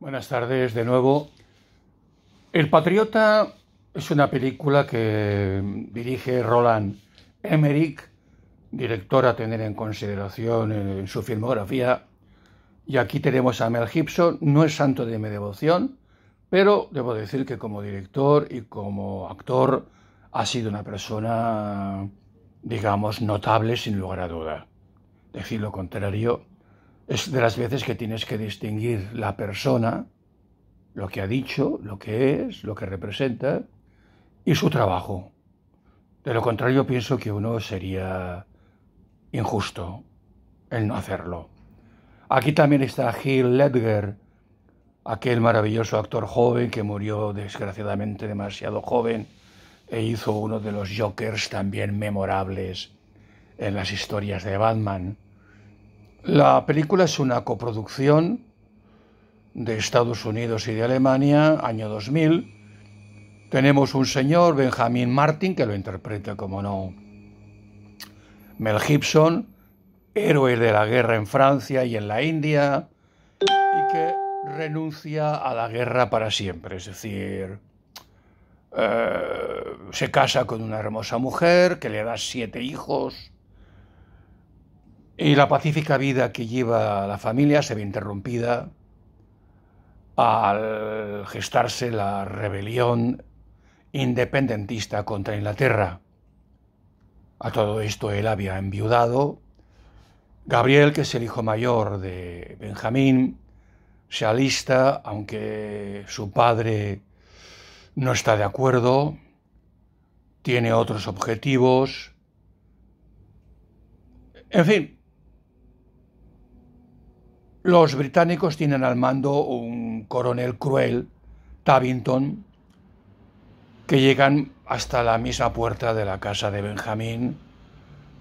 Buenas tardes de nuevo. El Patriota es una película que dirige Roland Emmerich, director a tener en consideración en su filmografía. Y aquí tenemos a Mel Gibson, no es santo de mi devoción, pero debo decir que como director y como actor ha sido una persona, digamos, notable sin lugar a duda. Decir lo contrario es de las veces que tienes que distinguir la persona, lo que ha dicho, lo que es, lo que representa y su trabajo. De lo contrario, pienso que uno sería injusto el no hacerlo. Aquí también está Gil Ledger, aquel maravilloso actor joven que murió desgraciadamente demasiado joven e hizo uno de los Jokers también memorables en las historias de Batman. La película es una coproducción de Estados Unidos y de Alemania, año 2000. Tenemos un señor, Benjamin Martin, que lo interpreta como no Mel Gibson, héroe de la guerra en Francia y en la India, y que renuncia a la guerra para siempre, es decir, eh, se casa con una hermosa mujer que le da siete hijos y la pacífica vida que lleva la familia se ve interrumpida al gestarse la rebelión independentista contra Inglaterra. A todo esto él había enviudado. Gabriel, que es el hijo mayor de Benjamín, se alista, aunque su padre no está de acuerdo, tiene otros objetivos. En fin, los británicos tienen al mando un coronel cruel, Tabington, que llegan hasta la misma puerta de la casa de Benjamín,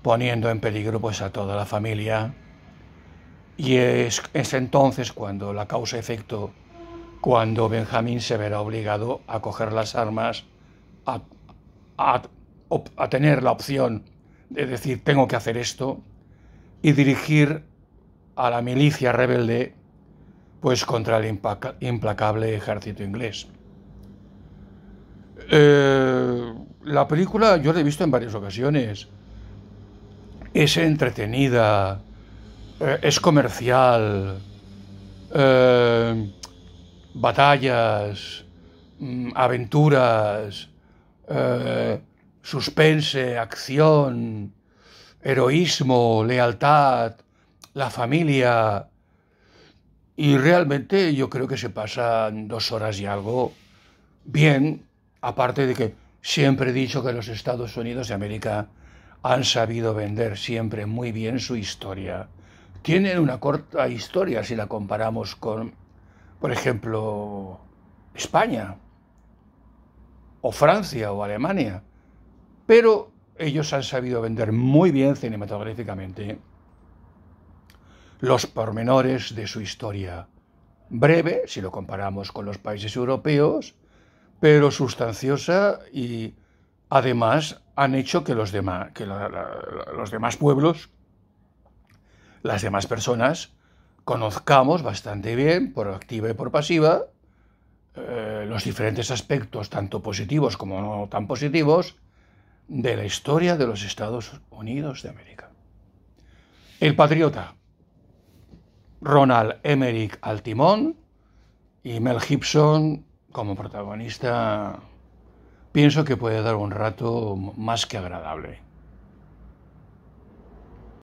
poniendo en peligro pues, a toda la familia. Y es, entonces cuando la causa-efecto, cuando Benjamín se verá obligado a coger las armas, a tener la opción de decir tengo que hacer esto, y dirigir a la milicia rebelde pues contra el implacable ejército inglés. Eh, la película yo la he visto en varias ocasiones. Es entretenida, eh, es comercial, eh, batallas, mm, aventuras, suspense, acción, heroísmo, lealtad, la familia. Y realmente yo creo que se pasan dos horas y algo bien, aparte de que siempre he dicho que los Estados Unidos de América han sabido vender siempre muy bien su historia. Tienen una corta historia si la comparamos con, por ejemplo, España o Francia o Alemania. Pero ellos han sabido vender muy bien cinematográficamente los pormenores de su historia. Breve, si lo comparamos con los países europeos, pero sustanciosa y además han hecho que los, demás, que los demás pueblos, las demás personas, conozcamos bastante bien, por activa y por pasiva, eh, los diferentes aspectos, tanto positivos como no tan positivos, de la historia de los Estados Unidos de América. El patriota. Ronald Emerick al timón y Mel Gibson como protagonista, pienso que puede dar un rato más que agradable.